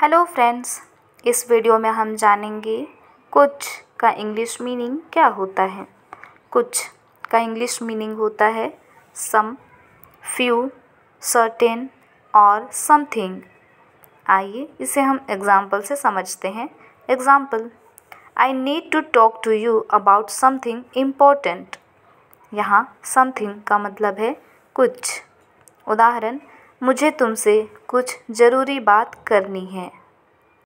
hello friends इस video में हम जानेंगे कुछ का इंग्लिश मीनिंग क्या होता है कुछ का इंग्लिश मीनिंग होता है सम फ्यू सर्टेन और समथिंग आइए इसे हम एग्ज़ाम्पल से समझते हैं example I need to talk to you about something important यहाँ समथिंग का मतलब है कुछ उदाहरण मुझे तुमसे कुछ ज़रूरी बात करनी है